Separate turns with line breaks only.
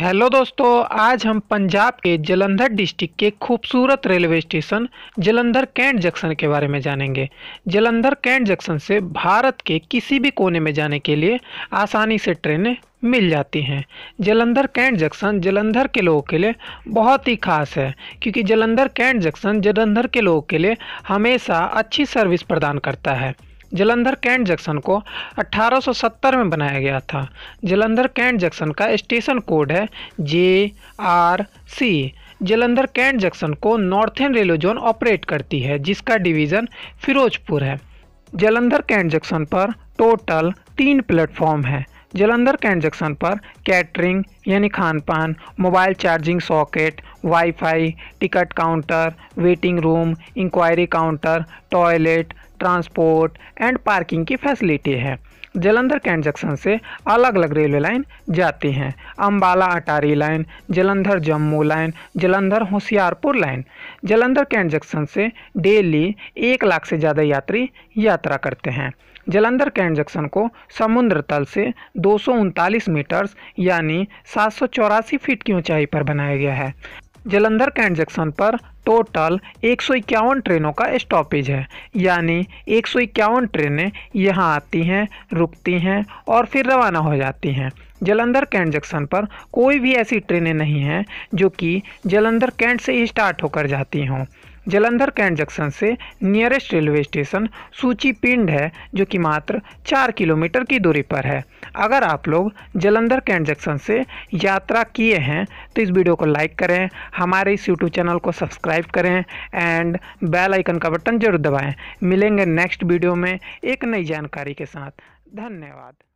hello दोस्तों आज हम पंजाब के जलंधर डिस्ट्रिक्ट के खूबसूरत railway station Jalandhar cantt junction के बारे में जानेंगे जलंधर कैंट जंक्शन से भारत के किसी भी कोने में जाने के लिए आसानी से ट्रेनें मिल जाती हैं जलंधर कैंट जंक्शन जलंधर के लोगों के लिए बहुत ही खास है क्योंकि जलंधर कैंट जंक्शन जलंधर के लोगों के लिए हमेशा अच्छी सर्विस प्रदान करता है जलंधर कैंट जंक्शन को 1870 में बनाया गया था जलंधर कैंट जंक्शन का स्टेशन कोड है J R C Jalandhar cantt junction को नॉर्थन रेलवे जोन ऑपरेट करती है जिसका डिवीज़न फिरोजपुर है जलंधर कैंट जंक्शन पर टोटल तीन प्लेटफॉर्म हैं जलंधर कैंट जंक्शन पर कैटरिंग यानी खान पान mobile charging socket wifi, ticket counter waiting room inquiry counter toilet transport and parking की फैसिलिटी है जलंधर कैंट जंक्शन से अलग अलग रेलवे लाइन जाती हैं Ambala Attari line Jalandhar Jammu line Jalandhar Hoshiarpur line Jalandhar cantt junction से डेली एक लाख से ज़्यादा यात्री यात्रा करते हैं जलंधर कैंट जंक्शन को समुद्र तल से दो मीटर्स यानी सात फीट की ऊंचाई पर बनाया गया है जलंधर कैंट जंक्शन पर टोटल एक ट्रेनों का स्टॉपेज है यानी एक ट्रेनें यहाँ आती हैं रुकती हैं और फिर रवाना हो जाती हैं जलंधर कैंट जंक्शन पर कोई भी ऐसी ट्रेनें नहीं हैं जो कि जलंधर कैंट से ही स्टार्ट होकर जाती हों जलंधर कैंट जंक्शन से nearest railway station Suchi Pind है जो कि मात्र चार किलोमीटर की दूरी पर है अगर आप लोग जलंधर कैंट जंक्शन से यात्रा किए हैं तो इस वीडियो को लाइक करें हमारे इस यूट्यूब चैनल को सब्सक्राइब करें एंड बेल आइकन का बटन जरूर दबाएं मिलेंगे नेक्स्ट वीडियो में एक नई जानकारी के साथ धन्यवाद